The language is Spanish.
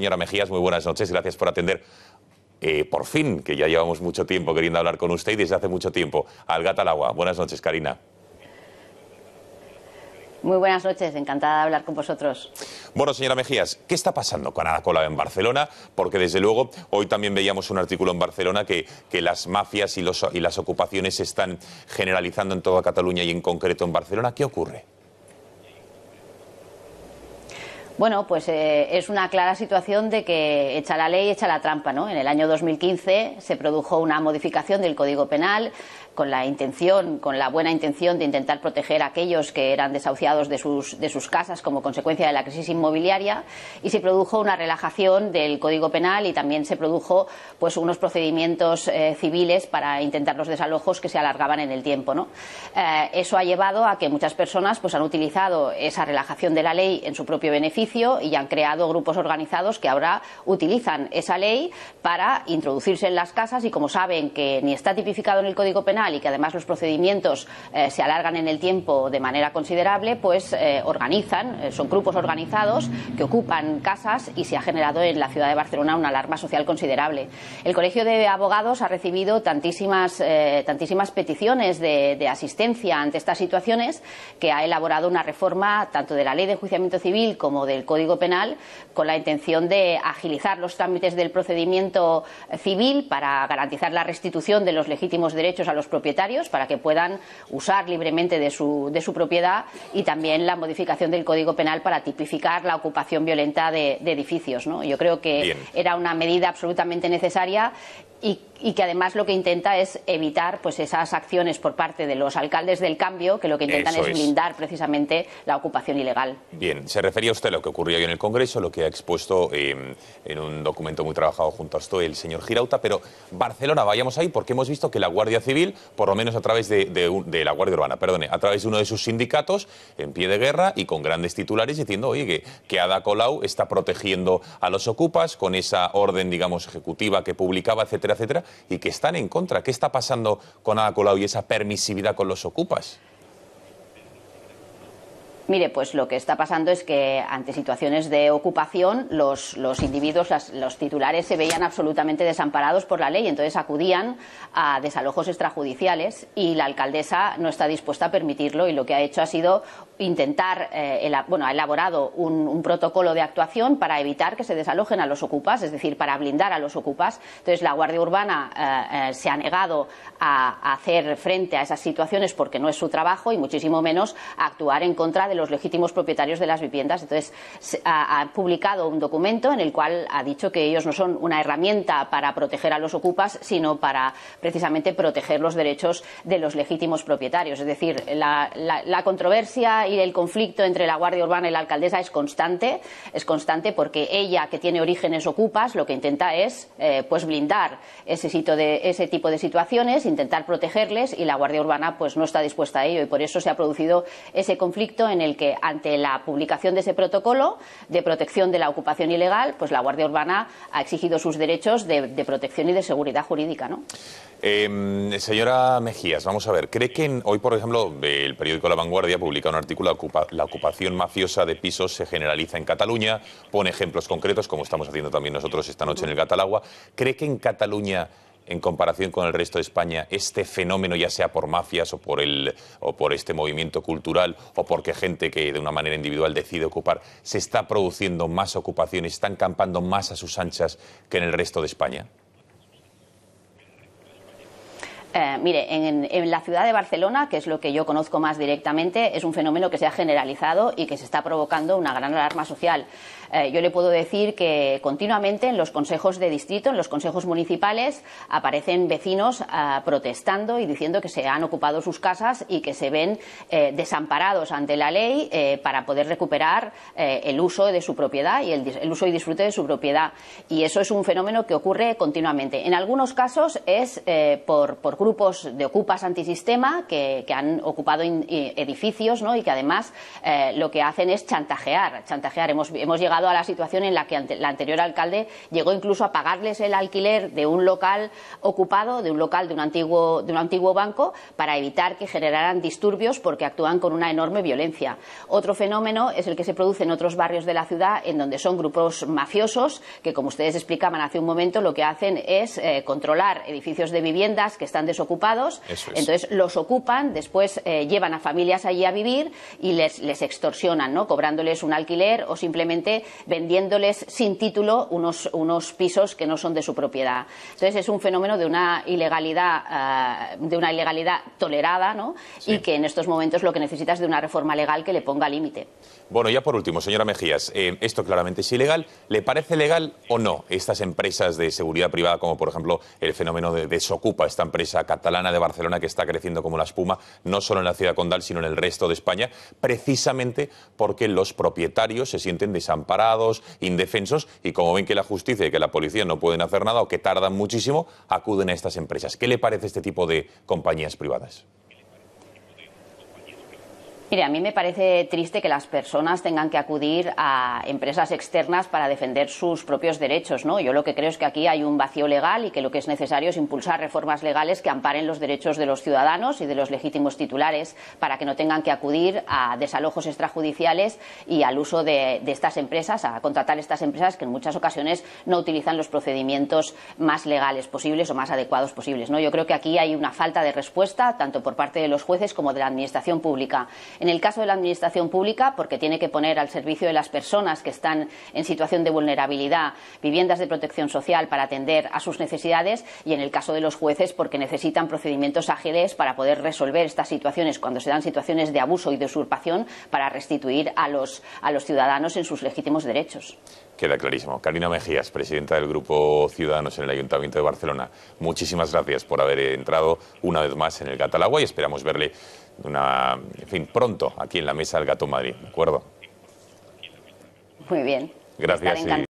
Señora Mejías, muy buenas noches. Gracias por atender eh, por fin, que ya llevamos mucho tiempo queriendo hablar con usted y desde hace mucho tiempo, al Gata al Agua. Buenas noches, Karina. Muy buenas noches, encantada de hablar con vosotros. Bueno, señora Mejías, ¿qué está pasando con Colau en Barcelona? Porque desde luego hoy también veíamos un artículo en Barcelona que, que las mafias y, los, y las ocupaciones se están generalizando en toda Cataluña y en concreto en Barcelona. ¿Qué ocurre? bueno, pues eh, es una clara situación de que echa la ley, echa la trampa. ¿no? En el año 2015 se produjo una modificación del Código Penal con la intención, con la buena intención de intentar proteger a aquellos que eran desahuciados de sus, de sus casas como consecuencia de la crisis inmobiliaria y se produjo una relajación del Código Penal y también se produjo pues unos procedimientos eh, civiles para intentar los desalojos que se alargaban en el tiempo. Eh, eso ha llevado a que muchas personas pues han utilizado esa relajación de la ley en su propio beneficio y han creado grupos organizados que ahora utilizan esa ley para introducirse en las casas y como saben que ni está tipificado en el Código Penal y que además los procedimientos eh, se alargan en el tiempo de manera considerable, pues eh, organizan, eh, son grupos organizados que ocupan casas y se ha generado en la ciudad de Barcelona una alarma social considerable. El Colegio de Abogados ha recibido tantísimas, tantísimas peticiones de, de asistencia ante estas situaciones que ha elaborado una reforma tanto de la ley de enjuiciamiento civil como de el Código Penal con la intención de agilizar los trámites del procedimiento civil para garantizar la restitución de los legítimos derechos a los propietarios para que puedan usar libremente de su, propiedad y también la modificación del Código Penal para tipificar la ocupación violenta de, edificios. Yo creo que era una medida absolutamente necesaria y, que además lo que intenta es evitar pues esas acciones por parte de los alcaldes del cambio que lo que intentan es, blindar precisamente la ocupación ilegal. Bien, se refería usted lo que ocurrió hoy en el Congreso, lo que ha expuesto eh, en un documento muy trabajado junto a esto el señor Girauta. Pero Barcelona, vayamos ahí porque hemos visto que la Guardia Civil, por lo menos a través de, la Guardia Urbana, perdone, a través de uno de sus sindicatos en pie de guerra y con grandes titulares diciendo, oye, que, que Ada Colau está protegiendo a los ocupas con esa orden, digamos, ejecutiva que publicaba, etcétera, etcétera, y que están en contra. ¿Qué está pasando con Ada Colau y esa permisividad con los ocupas? Mire, pues lo que está pasando es que ante situaciones de ocupación los, individuos, los titulares se veían absolutamente desamparados por la ley, entonces acudían a desalojos extrajudiciales y la alcaldesa no está dispuesta a permitirlo y lo que ha hecho ha sido intentar, eh, bueno, ha elaborado un, protocolo de actuación para evitar que se desalojen a los ocupas, es decir, para blindar a los ocupas. Entonces la Guardia Urbana eh, eh, se ha negado a, hacer frente a esas situaciones porque no es su trabajo y muchísimo menos a actuar en contra de los legítimos propietarios de las viviendas. Entonces, ha, publicado un documento en el cual ha dicho que ellos no son una herramienta para proteger a los ocupas, sino para precisamente proteger los derechos de los legítimos propietarios. Es decir, la, controversia y el conflicto entre la Guardia Urbana y la alcaldesa es constante, es constante porque ella, que tiene orígenes ocupas, lo que intenta es eh, pues blindar ese, sitio de, ese tipo de situaciones, intentar protegerles y la Guardia Urbana pues no está dispuesta a ello y por eso se ha producido ese conflicto en el que ante la publicación de ese protocolo de protección de la ocupación ilegal, pues la Guardia Urbana ha exigido sus derechos de, protección y de seguridad jurídica, ¿no? Em, señora Mejías, vamos a ver, ¿cree que hoy, por ejemplo, el periódico La Vanguardia publica un artículo, La ocupación mafiosa de pisos se generaliza en Cataluña, pone ejemplos concretos, como estamos haciendo también nosotros esta noche en el Catalagua, ¿cree que en Cataluña en comparación con el resto de España este fenómeno, ya sea por mafias o por, el, o por este movimiento cultural o porque gente que de una manera individual decide ocupar, se está produciendo más ocupaciones, están campando más a sus anchas que en el resto de España? Eh, mire, en, la ciudad de Barcelona, que es lo que yo conozco más directamente, es un fenómeno que se ha generalizado y que se está provocando una gran alarma social. Eh, yo le puedo decir que continuamente en los consejos de distrito, en los consejos municipales, aparecen vecinos eh, protestando y diciendo que se han ocupado sus casas y que se ven desamparados ante la ley para poder recuperar el uso de su propiedad y el, uso y disfrute de su propiedad. Y eso es un fenómeno que ocurre continuamente. En algunos casos es por, por grupos de ocupas antisistema que, han ocupado edificios y que además eh, lo que hacen es chantajear. chantajear. Hemos, hemos, llegado a la situación en la que la el anterior alcalde llegó incluso a pagarles el alquiler de un local ocupado, de un local de un antiguo, de un antiguo banco, para evitar que generaran disturbios porque actúan con una enorme violencia. Otro fenómeno es el que se produce en otros barrios de la ciudad en donde son grupos mafiosos que, como ustedes explicaban hace un momento, lo que hacen es eh, controlar edificios de viviendas que están desocupados, entonces los ocupan, después eh, llevan a familias allí a vivir y les, les extorsionan, ¿no? cobrándoles un alquiler o simplemente vendiéndoles sin título unos, unos pisos que no son de su propiedad. Entonces es un fenómeno de una ilegalidad, eh, de una ilegalidad tolerada ¿no? y que en estos momentos lo que necesitas de una reforma legal que le ponga límite. Bueno, ya por último, señora Mejías, eh, esto claramente es ilegal. ¿Le parece legal o no estas empresas de seguridad privada, como por ejemplo el fenómeno de Desocupa, esta empresa la catalana de Barcelona que está creciendo como la espuma, no solo en la ciudad condal, sino en el resto de España, precisamente porque los propietarios se sienten desamparados, indefensos y como ven que la justicia y que la policía no pueden hacer nada o que tardan muchísimo, acuden a estas empresas. ¿Qué le parece este tipo de compañías privadas? Mire, a mí me parece triste que las personas tengan que acudir a empresas externas para defender sus propios derechos, ¿no? Yo lo que creo es que aquí hay un vacío legal y que lo que es necesario es impulsar reformas legales que amparen los derechos de los ciudadanos y de los legítimos titulares para que no tengan que acudir a desalojos extrajudiciales y al uso de, estas empresas, a contratar estas empresas que en muchas ocasiones no utilizan los procedimientos más legales posibles o más adecuados posibles, ¿no? Yo creo que aquí hay una falta de respuesta tanto por parte de los jueces como de la administración pública en el caso de la Administración Pública, porque tiene que poner al servicio de las personas que están en situación de vulnerabilidad viviendas de protección social para atender a sus necesidades y en el caso de los jueces porque necesitan procedimientos ágiles para poder resolver estas situaciones cuando se dan situaciones de abuso y de usurpación para restituir a los, a los ciudadanos en sus legítimos derechos. Queda clarísimo. Karina Mejías, presidenta del Grupo Ciudadanos en el Ayuntamiento de Barcelona, muchísimas gracias por haber entrado una vez más en el Catalagua y esperamos verle una, fin, pronto aquí en la mesa del Gato Madrid. acuerdo? Muy bien. Gracias.